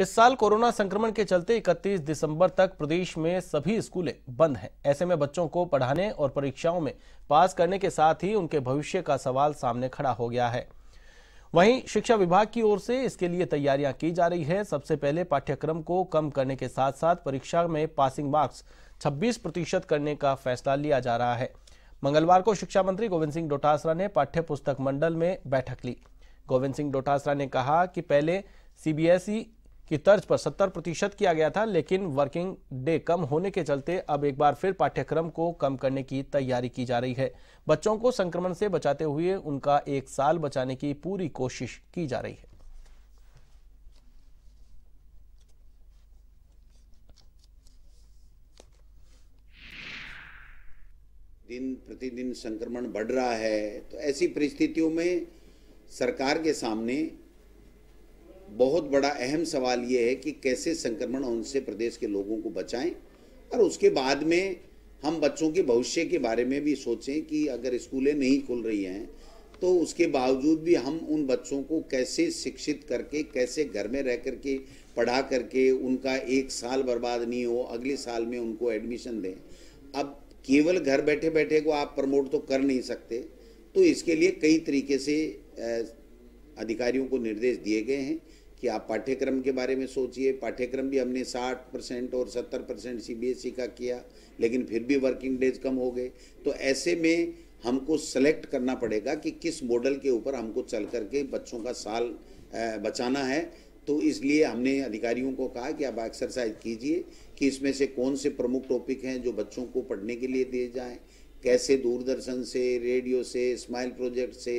इस साल कोरोना संक्रमण के चलते 31 दिसंबर तक प्रदेश में सभी स्कूलें बंद हैं ऐसे में बच्चों को पढ़ाने और परीक्षाओं में पास करने के साथ ही उनके भविष्य का सवाल सामने खड़ा हो गया है वहीं शिक्षा विभाग की ओर से इसके लिए तैयारियां की जा रही है सबसे पहले पाठ्यक्रम को कम करने के साथ साथ परीक्षा में पासिंग मार्क्स छब्बीस प्रतिशत करने का फैसला लिया जा रहा है मंगलवार को शिक्षा मंत्री गोविंद सिंह डोटासरा ने पाठ्य पुस्तक मंडल में बैठक ली गोविंद सिंह डोटासरा ने कहा कि पहले सीबीएसई की तर्ज पर 70 प्रतिशत किया गया था लेकिन वर्किंग डे कम होने के चलते अब एक बार फिर पाठ्यक्रम को कम करने की तैयारी की जा रही है बच्चों को संक्रमण से बचाते हुए उनका एक साल बचाने की पूरी कोशिश की जा रही है दिन प्रतिदिन संक्रमण बढ़ रहा है तो ऐसी परिस्थितियों में सरकार के सामने बहुत बड़ा अहम सवाल ये है कि कैसे संक्रमण उनसे प्रदेश के लोगों को बचाएं और उसके बाद में हम बच्चों के भविष्य के बारे में भी सोचें कि अगर स्कूलें नहीं खुल रही हैं तो उसके बावजूद भी हम उन बच्चों को कैसे शिक्षित करके कैसे घर में रह करके पढ़ा करके उनका एक साल बर्बाद नहीं हो अगले साल में उनको एडमिशन दें अब केवल घर बैठे बैठे को आप प्रमोट तो कर नहीं सकते तो इसके लिए कई तरीके से अधिकारियों को निर्देश दिए गए हैं कि आप पाठ्यक्रम के बारे में सोचिए पाठ्यक्रम भी हमने 60 परसेंट और 70 परसेंट सी e का किया लेकिन फिर भी वर्किंग डेज कम हो गए तो ऐसे में हमको सेलेक्ट करना पड़ेगा कि किस मॉडल के ऊपर हमको चल करके बच्चों का साल बचाना है तो इसलिए हमने अधिकारियों को कहा कि आप एक्सरसाइज कीजिए कि इसमें से कौन से प्रमुख टॉपिक हैं जो बच्चों को पढ़ने के लिए दिए जाएँ कैसे दूरदर्शन से रेडियो से स्माइल प्रोजेक्ट से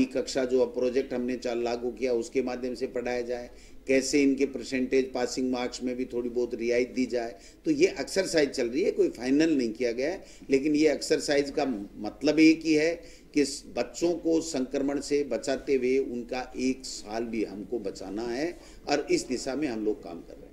ई कक्षा जो प्रोजेक्ट हमने चाल लागू किया उसके माध्यम से पढ़ाया जाए कैसे इनके परसेंटेज पासिंग मार्क्स में भी थोड़ी बहुत रियायत दी जाए तो ये एक्सरसाइज चल रही है कोई फाइनल नहीं किया गया है लेकिन ये एक्सरसाइज का मतलब एक ही है कि बच्चों को संक्रमण से बचाते हुए उनका एक साल भी हमको बचाना है और इस दिशा में हम लोग काम कर रहे हैं